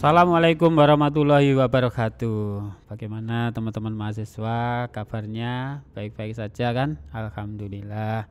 Assalamualaikum warahmatullahi wabarakatuh. Bagaimana teman-teman mahasiswa? Kabarnya baik-baik saja kan? Alhamdulillah.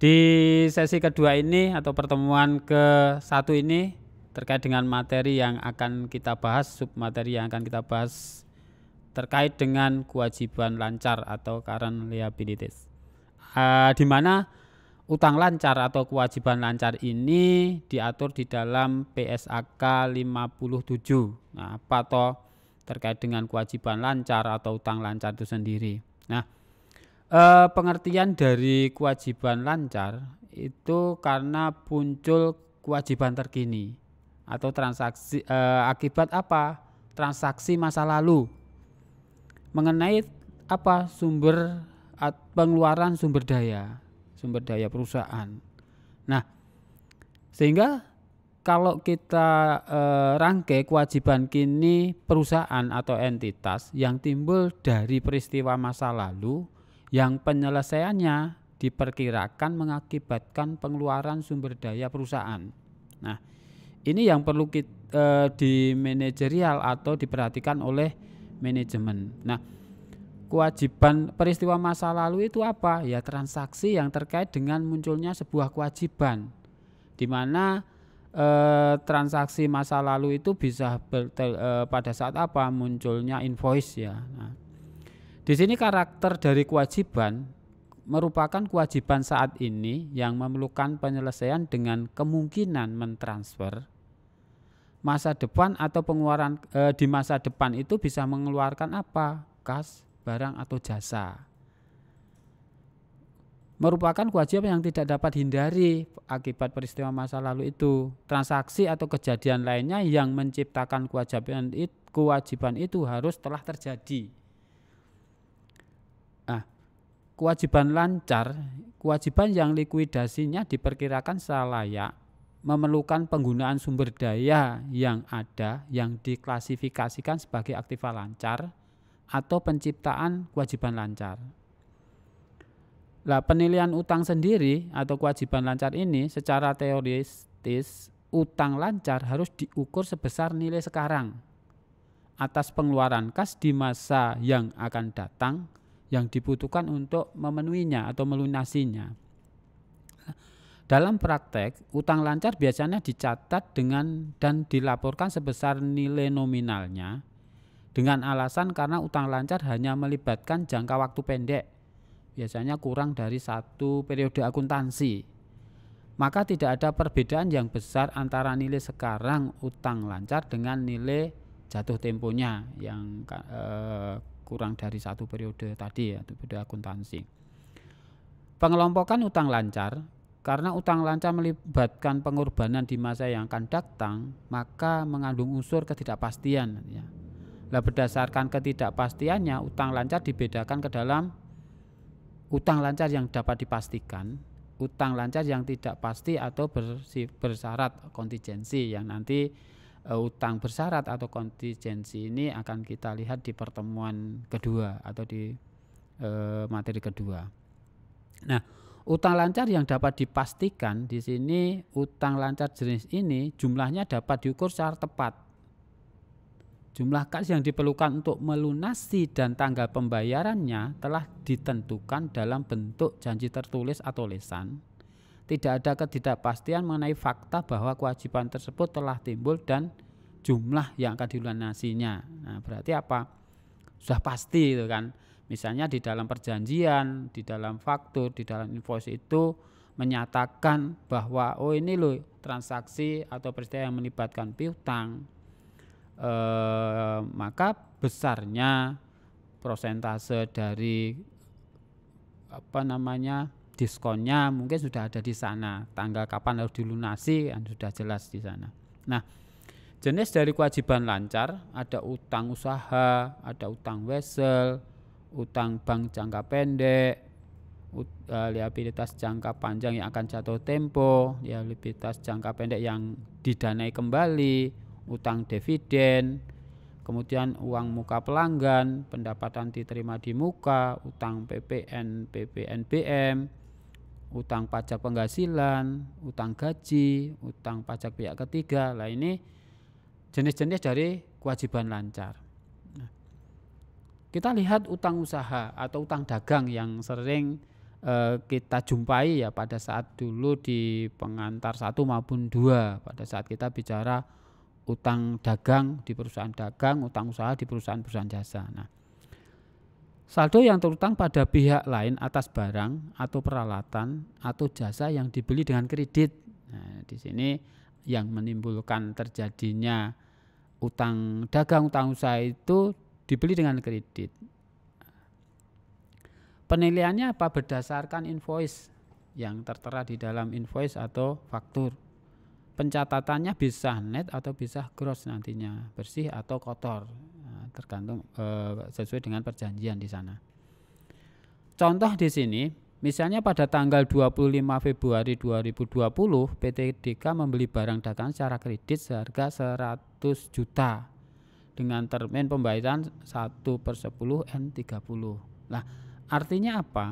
Di sesi kedua ini atau pertemuan ke satu ini terkait dengan materi yang akan kita bahas, sub materi yang akan kita bahas terkait dengan kewajiban lancar atau current liabilities. Uh, di mana utang lancar atau kewajiban lancar ini diatur di dalam PSAK 57. Nah, apa toh terkait dengan kewajiban lancar atau utang lancar itu sendiri. Nah, e, pengertian dari kewajiban lancar itu karena muncul kewajiban terkini atau transaksi e, akibat apa? Transaksi masa lalu. Mengenai apa sumber pengeluaran sumber daya sumber daya perusahaan. Nah, sehingga kalau kita e, rangkai kewajiban kini perusahaan atau entitas yang timbul dari peristiwa masa lalu yang penyelesaiannya diperkirakan mengakibatkan pengeluaran sumber daya perusahaan. Nah, ini yang perlu kita, e, eh, di manajerial atau diperhatikan oleh manajemen. Nah, kewajiban peristiwa masa lalu itu apa? Ya transaksi yang terkait dengan munculnya sebuah kewajiban. Di mana eh, transaksi masa lalu itu bisa ber, ter, eh, pada saat apa munculnya invoice ya. Nah, di sini karakter dari kewajiban merupakan kewajiban saat ini yang memerlukan penyelesaian dengan kemungkinan mentransfer masa depan atau pengeluaran eh, di masa depan itu bisa mengeluarkan apa? Kas, barang atau jasa. Merupakan kewajiban yang tidak dapat hindari akibat peristiwa masa lalu itu. Transaksi atau kejadian lainnya yang menciptakan kewajiban itu, kewajiban itu harus telah terjadi. Ah, kewajiban lancar, kewajiban yang likuidasinya diperkirakan secara layak memerlukan penggunaan sumber daya yang ada yang diklasifikasikan sebagai aktiva lancar atau penciptaan kewajiban lancar. Lah penilaian utang sendiri atau kewajiban lancar ini secara teoritis utang lancar harus diukur sebesar nilai sekarang atas pengeluaran kas di masa yang akan datang yang dibutuhkan untuk memenuhinya atau melunasinya. Dalam praktek, utang lancar biasanya dicatat dengan dan dilaporkan sebesar nilai nominalnya dengan alasan karena utang lancar hanya melibatkan jangka waktu pendek, biasanya kurang dari satu periode akuntansi. Maka tidak ada perbedaan yang besar antara nilai sekarang utang lancar dengan nilai jatuh temponya yang e, kurang dari satu periode tadi ya, periode akuntansi. Pengelompokan utang lancar karena utang lancar melibatkan pengorbanan di masa yang akan datang, maka mengandung unsur ketidakpastian. Ya Nah, berdasarkan ketidakpastiannya, utang lancar dibedakan ke dalam utang lancar yang dapat dipastikan, utang lancar yang tidak pasti atau bersyarat kontingensi yang nanti uh, utang bersyarat atau kontingensi ini akan kita lihat di pertemuan kedua atau di uh, materi kedua. Nah, utang lancar yang dapat dipastikan di sini utang lancar jenis ini jumlahnya dapat diukur secara tepat Jumlah kas yang diperlukan untuk melunasi dan tanggal pembayarannya telah ditentukan dalam bentuk janji tertulis atau lisan. Tidak ada ketidakpastian mengenai fakta bahwa kewajiban tersebut telah timbul dan jumlah yang akan dilunasinya. Nah, berarti apa? Sudah pasti itu kan. Misalnya di dalam perjanjian, di dalam faktur, di dalam invoice itu menyatakan bahwa oh ini loh transaksi atau peristiwa yang melibatkan piutang eh, maka besarnya prosentase dari apa namanya diskonnya mungkin sudah ada di sana tanggal kapan harus dilunasi kan sudah jelas di sana nah jenis dari kewajiban lancar ada utang usaha ada utang wesel utang bank jangka pendek eh, liabilitas jangka panjang yang akan jatuh tempo, liabilitas jangka pendek yang didanai kembali, utang dividen, kemudian uang muka pelanggan, pendapatan diterima di muka, utang PPN, PPNBM, utang pajak penghasilan, utang gaji, utang pajak pihak ketiga. Lah ini jenis-jenis dari kewajiban lancar. Nah, kita lihat utang usaha atau utang dagang yang sering eh, kita jumpai ya pada saat dulu di pengantar satu maupun dua pada saat kita bicara utang dagang di perusahaan dagang, utang usaha di perusahaan-perusahaan jasa. Nah, saldo yang terutang pada pihak lain atas barang atau peralatan atau jasa yang dibeli dengan kredit. Nah, di sini yang menimbulkan terjadinya utang dagang, utang usaha itu dibeli dengan kredit. Penilaiannya apa berdasarkan invoice yang tertera di dalam invoice atau faktur pencatatannya bisa net atau bisa gross nantinya bersih atau kotor nah, tergantung eh, sesuai dengan perjanjian di sana contoh di sini misalnya pada tanggal 25 Februari 2020 PT DK membeli barang dagangan secara kredit seharga 100 juta dengan termin pembayaran 1 per 10 N30 nah artinya apa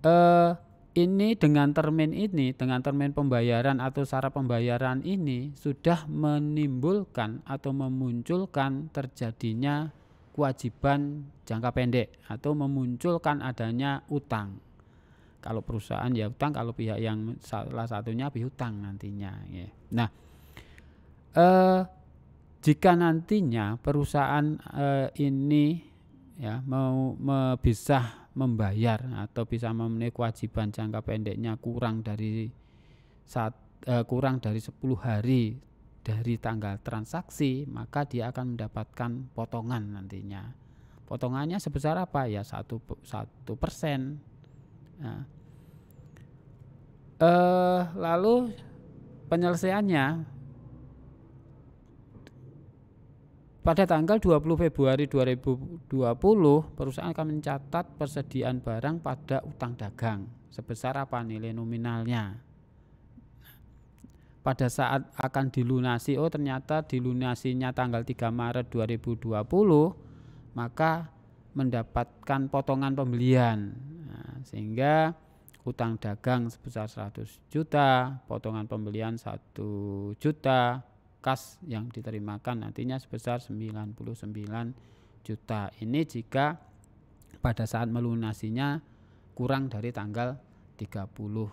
eh, ini dengan termin ini, dengan termin pembayaran atau cara pembayaran ini sudah menimbulkan atau memunculkan terjadinya kewajiban jangka pendek atau memunculkan adanya utang. Kalau perusahaan ya utang, kalau pihak yang salah satunya piutang nantinya. Ya. Nah, eh, jika nantinya perusahaan eh, ini ya mau me, bisa membayar atau bisa memenuhi kewajiban jangka pendeknya kurang dari saat eh, kurang dari 10 hari dari tanggal transaksi maka dia akan mendapatkan potongan nantinya potongannya sebesar apa ya satu satu persen nah. eh, lalu penyelesaiannya Pada tanggal 20 Februari 2020, perusahaan akan mencatat persediaan barang pada utang dagang. Sebesar apa nilai nominalnya? Pada saat akan dilunasi, oh ternyata dilunasinya tanggal 3 Maret 2020, maka mendapatkan potongan pembelian. Nah, sehingga utang dagang sebesar 100 juta, potongan pembelian 1 juta, kas yang diterimakan nantinya sebesar 99 juta. Ini jika pada saat melunasinya kurang dari tanggal 30 uh,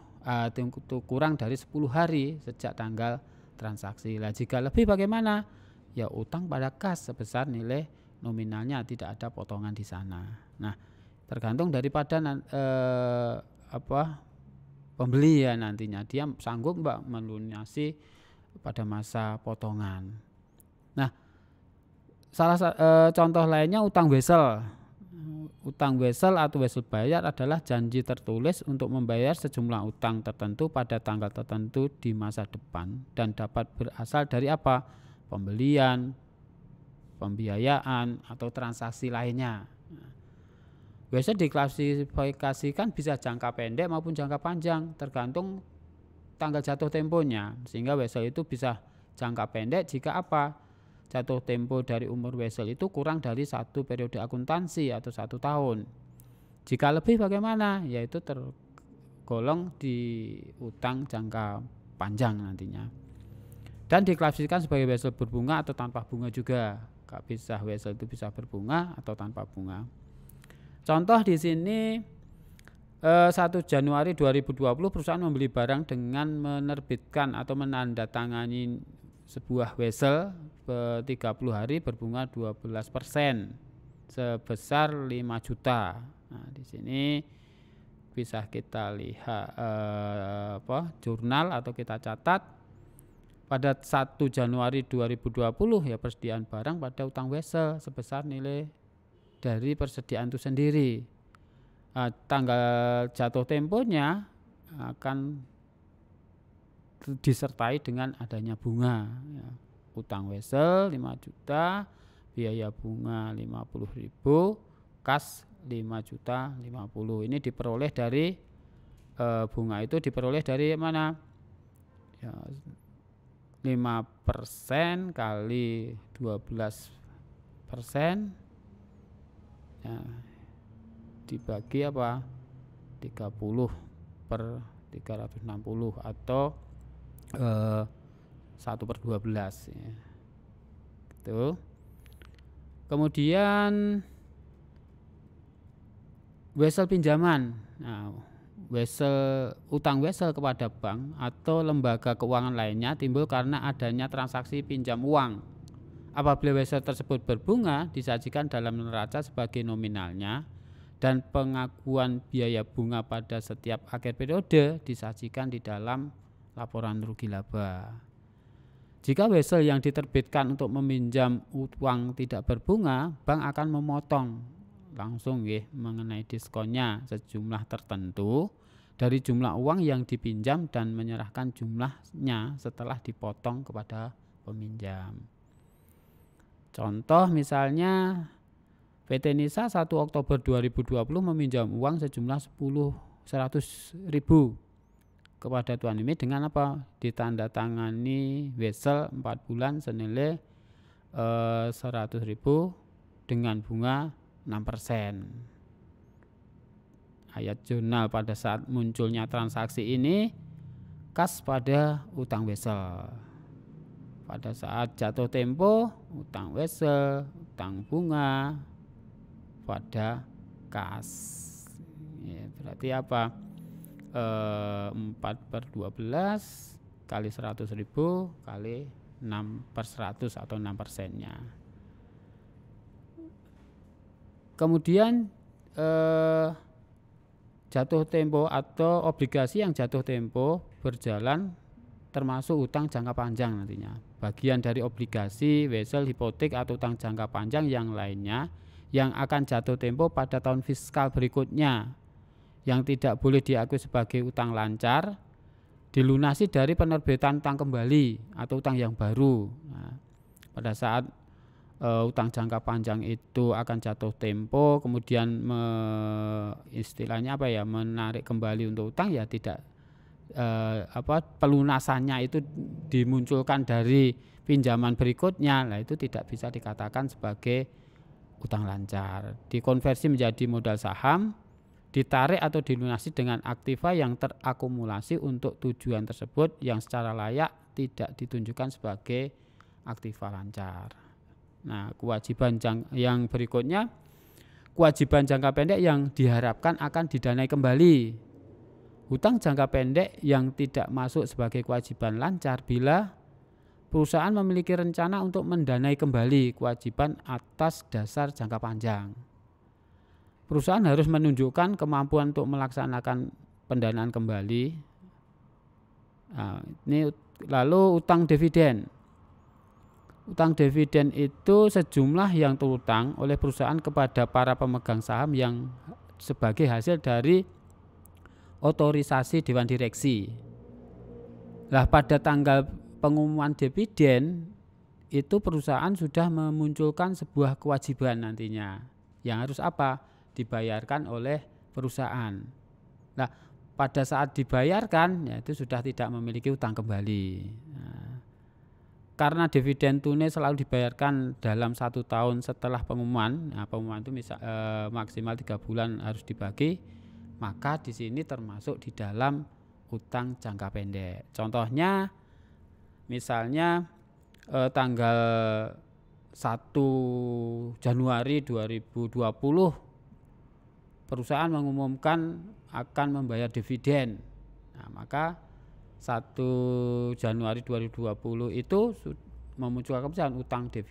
eh, kurang dari 10 hari sejak tanggal transaksi. Lah jika lebih bagaimana? Ya utang pada kas sebesar nilai nominalnya tidak ada potongan di sana. Nah, tergantung daripada uh, apa pembeli ya nantinya dia sanggup Mbak melunasi pada masa potongan. Nah, salah e, contoh lainnya utang wesel. Utang wesel atau wesel bayar adalah janji tertulis untuk membayar sejumlah utang tertentu pada tanggal tertentu di masa depan dan dapat berasal dari apa? Pembelian, pembiayaan atau transaksi lainnya. Nah, wesel diklasifikasikan bisa jangka pendek maupun jangka panjang tergantung tanggal jatuh temponya sehingga wesel itu bisa jangka pendek jika apa jatuh tempo dari umur wesel itu kurang dari satu periode akuntansi atau satu tahun jika lebih bagaimana yaitu tergolong di utang jangka panjang nantinya dan diklasifikasikan sebagai wesel berbunga atau tanpa bunga juga gak bisa wesel itu bisa berbunga atau tanpa bunga contoh di sini 1 eh, Januari 2020 perusahaan membeli barang dengan menerbitkan atau menandatangani sebuah wesel 30 hari berbunga 12% sebesar 5 juta. Nah, di sini bisa kita lihat eh, apa jurnal atau kita catat pada 1 Januari 2020 ya persediaan barang pada utang wesel sebesar nilai dari persediaan itu sendiri uh, tanggal jatuh temponya akan disertai dengan adanya bunga ya. utang wesel 5 juta biaya bunga 50 ribu kas 5 juta 50 ini diperoleh dari e, bunga itu diperoleh dari mana ya, 5 persen kali 12 persen ya, dibagi apa 30 per 360 atau eh, 1 per 12 ya. gitu kemudian wesel pinjaman nah, wesel utang wesel kepada bank atau lembaga keuangan lainnya timbul karena adanya transaksi pinjam uang apabila wesel tersebut berbunga disajikan dalam neraca sebagai nominalnya dan pengakuan biaya bunga pada setiap akhir periode disajikan di dalam laporan rugi laba. Jika wesel yang diterbitkan untuk meminjam uang tidak berbunga, bank akan memotong langsung ya mengenai diskonnya sejumlah tertentu dari jumlah uang yang dipinjam dan menyerahkan jumlahnya setelah dipotong kepada peminjam. Contoh misalnya PT Nisa 1 Oktober 2020 meminjam uang sejumlah 10 100 ribu kepada Tuan Mimi dengan apa? Ditandatangani wesel 4 bulan senilai eh, 100 ribu dengan bunga 6%. Ayat jurnal pada saat munculnya transaksi ini kas pada utang wesel. Pada saat jatuh tempo, utang wesel, utang bunga, pada kas ya, berarti apa eh, empat per 12 kali 100 ribu kali 6 per 100 atau 6 persennya kemudian eh, jatuh tempo atau obligasi yang jatuh tempo berjalan termasuk utang jangka panjang nantinya bagian dari obligasi wesel hipotek atau utang jangka panjang yang lainnya yang akan jatuh tempo pada tahun fiskal berikutnya yang tidak boleh diakui sebagai utang lancar dilunasi dari penerbitan utang kembali atau utang yang baru. Nah, pada saat e, utang jangka panjang itu akan jatuh tempo, kemudian me, istilahnya apa ya menarik kembali untuk utang ya tidak e, apa pelunasannya itu dimunculkan dari pinjaman berikutnya, nah itu tidak bisa dikatakan sebagai utang lancar, dikonversi menjadi modal saham, ditarik atau dilunasi dengan aktiva yang terakumulasi untuk tujuan tersebut yang secara layak tidak ditunjukkan sebagai aktiva lancar. Nah, kewajiban yang berikutnya kewajiban jangka pendek yang diharapkan akan didanai kembali. Hutang jangka pendek yang tidak masuk sebagai kewajiban lancar bila perusahaan memiliki rencana untuk mendanai kembali kewajiban atas dasar jangka panjang. Perusahaan harus menunjukkan kemampuan untuk melaksanakan pendanaan kembali. Nah, ini lalu utang dividen. Utang dividen itu sejumlah yang terutang oleh perusahaan kepada para pemegang saham yang sebagai hasil dari otorisasi dewan direksi. Lah pada tanggal pengumuman dividen itu perusahaan sudah memunculkan sebuah kewajiban nantinya yang harus apa dibayarkan oleh perusahaan. Nah, pada saat dibayarkan ya itu sudah tidak memiliki utang kembali. Nah, karena dividen tunai selalu dibayarkan dalam satu tahun setelah pengumuman, nah, pengumuman itu misal, e, maksimal tiga bulan harus dibagi, maka di sini termasuk di dalam utang jangka pendek. Contohnya misalnya eh, tanggal 1 Januari 2020 perusahaan mengumumkan akan membayar dividen. Nah, maka 1 Januari 2020 itu memunculkan perusahaan utang eh,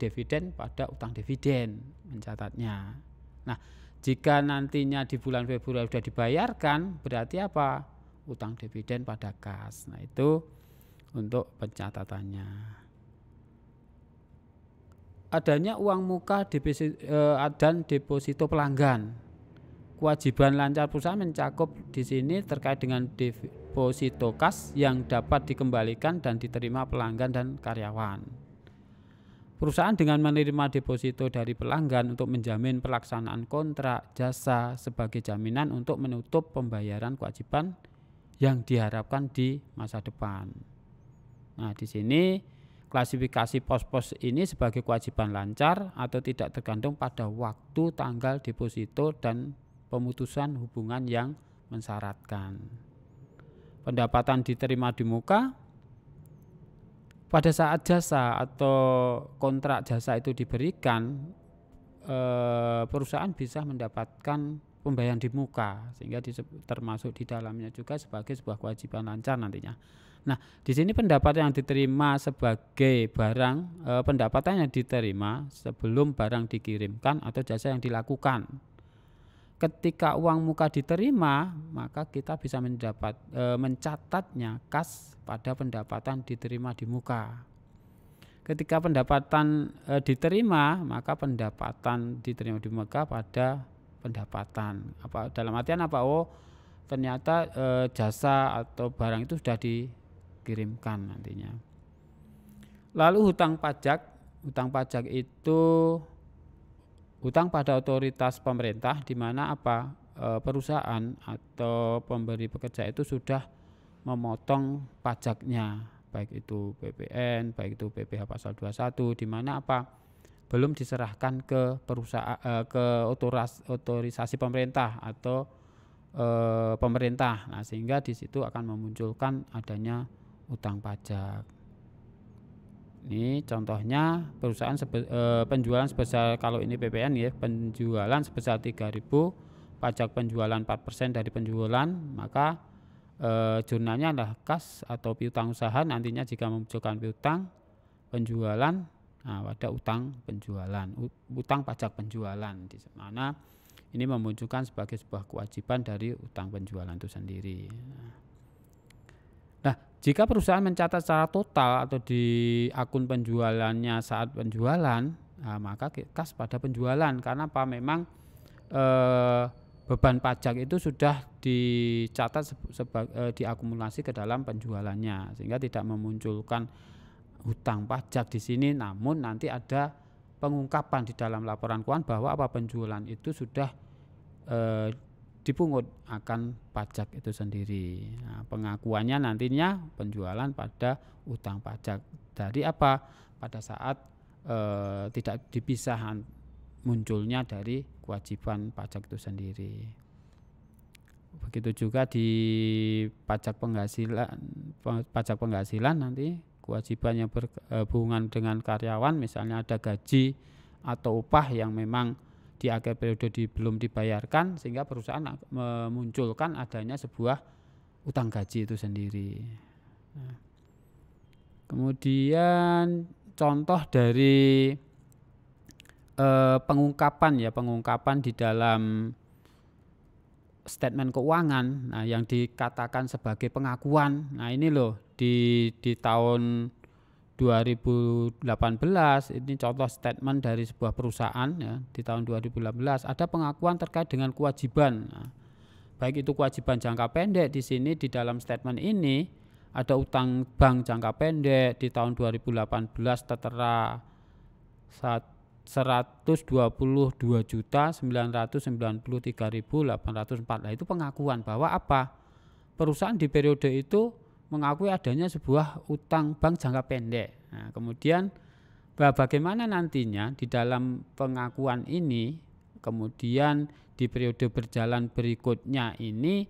dividen pada utang dividen mencatatnya. Nah, jika nantinya di bulan Februari sudah dibayarkan, berarti apa? Utang dividen pada kas. Nah, itu untuk pencatatannya. Adanya uang muka eh, dan deposito pelanggan. Kewajiban lancar perusahaan mencakup di sini terkait dengan deposito kas yang dapat dikembalikan dan diterima pelanggan dan karyawan. Perusahaan dengan menerima deposito dari pelanggan untuk menjamin pelaksanaan kontrak jasa sebagai jaminan untuk menutup pembayaran kewajiban yang diharapkan di masa depan. Nah, di sini klasifikasi pos-pos ini sebagai kewajiban lancar atau tidak tergantung pada waktu, tanggal deposito dan pemutusan hubungan yang mensyaratkan. Pendapatan diterima di muka pada saat jasa atau kontrak jasa itu diberikan eh, perusahaan bisa mendapatkan pembayaran di muka sehingga termasuk di dalamnya juga sebagai sebuah kewajiban lancar nantinya. Nah, di sini pendapat yang diterima sebagai barang e, eh, pendapatan yang diterima sebelum barang dikirimkan atau jasa yang dilakukan. Ketika uang muka diterima, maka kita bisa mendapat e, mencatatnya kas pada pendapatan diterima di muka. Ketika pendapatan e, diterima, maka pendapatan diterima di muka pada pendapatan. Apa dalam artian apa? Oh, ternyata e, jasa atau barang itu sudah di kirimkan nantinya. Lalu hutang pajak, hutang pajak itu hutang pada otoritas pemerintah di mana apa e, perusahaan atau pemberi pekerja itu sudah memotong pajaknya baik itu PPN, baik itu PPh pasal 21 di mana apa belum diserahkan ke perusahaan e, ke otoras, otorisasi pemerintah atau e, pemerintah. Nah, sehingga di situ akan memunculkan adanya utang pajak. Ini contohnya perusahaan sebe, e, penjualan sebesar kalau ini PPN ya, penjualan sebesar 3000, pajak penjualan 4% dari penjualan, maka e, jurnalnya adalah kas atau piutang usaha nantinya jika memunculkan piutang penjualan nah, pada utang penjualan, utang pajak penjualan di mana ini memunculkan sebagai sebuah kewajiban dari utang penjualan itu sendiri. Nah. Jika perusahaan mencatat secara total atau di akun penjualannya saat penjualan, nah maka kas pada penjualan karena apa? Memang eh, beban pajak itu sudah dicatat seba, eh, diakumulasi ke dalam penjualannya sehingga tidak memunculkan hutang pajak di sini. Namun nanti ada pengungkapan di dalam laporan keuangan bahwa apa penjualan itu sudah eh, dipungut akan pajak itu sendiri. Nah, pengakuannya nantinya penjualan pada utang pajak dari apa? Pada saat e, tidak dipisah munculnya dari kewajiban pajak itu sendiri. Begitu juga di pajak penghasilan pajak penghasilan nanti kewajiban yang berhubungan eh, dengan karyawan misalnya ada gaji atau upah yang memang di akhir periode di, belum dibayarkan sehingga perusahaan memunculkan adanya sebuah utang gaji itu sendiri. Nah. Kemudian contoh dari eh, pengungkapan ya pengungkapan di dalam statement keuangan nah yang dikatakan sebagai pengakuan. Nah ini loh di di tahun 2018 ini contoh statement dari sebuah perusahaan ya, di tahun 2018 ada pengakuan terkait dengan kewajiban nah, baik itu kewajiban jangka pendek di sini di dalam statement ini ada utang bank jangka pendek di tahun 2018 tertera 122 juta 993.804 nah, itu pengakuan bahwa apa perusahaan di periode itu mengakui adanya sebuah utang bank jangka pendek. Nah, kemudian bagaimana nantinya di dalam pengakuan ini, kemudian di periode berjalan berikutnya ini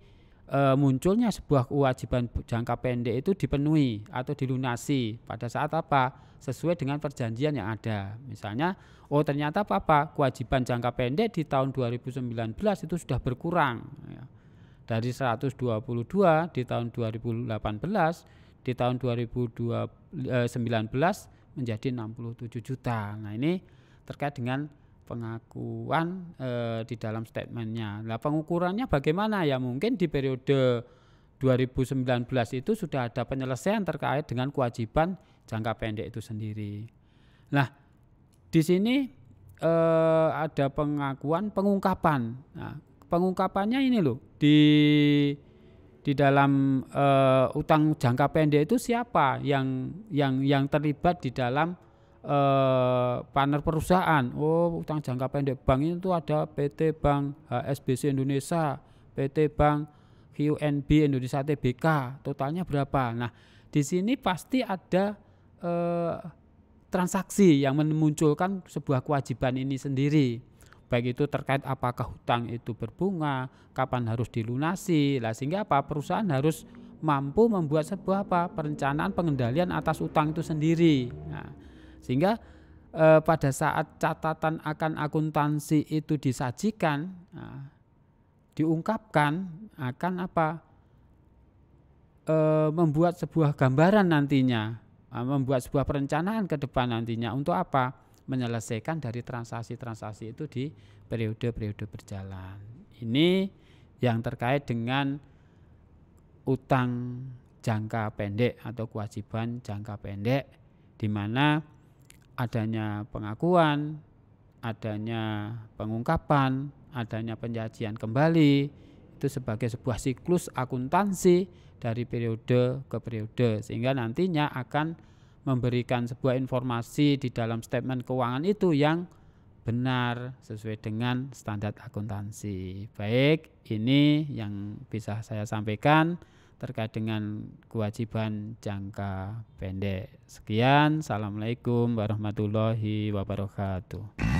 e, munculnya sebuah kewajiban jangka pendek itu dipenuhi atau dilunasi pada saat apa sesuai dengan perjanjian yang ada. Misalnya, oh ternyata apa, apa kewajiban jangka pendek di tahun 2019 itu sudah berkurang. Ya dari 122 di tahun 2018 di tahun 2019 eh, menjadi 67 juta. Nah ini terkait dengan pengakuan e, di dalam statementnya. Nah pengukurannya bagaimana ya mungkin di periode 2019 itu sudah ada penyelesaian terkait dengan kewajiban jangka pendek itu sendiri. Nah di sini e, ada pengakuan pengungkapan. Nah, pengungkapannya ini loh di di dalam uh, utang jangka pendek itu siapa yang yang yang terlibat di dalam uh, partner perusahaan. Oh, utang jangka pendek bank itu ada PT Bank HSBC Indonesia, PT Bank QNB Indonesia TBK. Totalnya berapa? Nah, di sini pasti ada uh, transaksi yang memunculkan sebuah kewajiban ini sendiri baik itu terkait apakah hutang itu berbunga, kapan harus dilunasi, lah sehingga apa perusahaan harus mampu membuat sebuah apa perencanaan pengendalian atas utang itu sendiri. Nah, sehingga eh, pada saat catatan akan akuntansi itu disajikan, nah, diungkapkan akan apa eh, membuat sebuah gambaran nantinya, nah, membuat sebuah perencanaan ke depan nantinya untuk apa? menyelesaikan dari transaksi-transaksi itu di periode-periode berjalan. Ini yang terkait dengan utang jangka pendek atau kewajiban jangka pendek di mana adanya pengakuan, adanya pengungkapan, adanya penjajian kembali itu sebagai sebuah siklus akuntansi dari periode ke periode sehingga nantinya akan memberikan sebuah informasi di dalam statement keuangan itu yang benar sesuai dengan standar akuntansi. Baik, ini yang bisa saya sampaikan terkait dengan kewajiban jangka pendek. Sekian, assalamualaikum warahmatullahi wabarakatuh.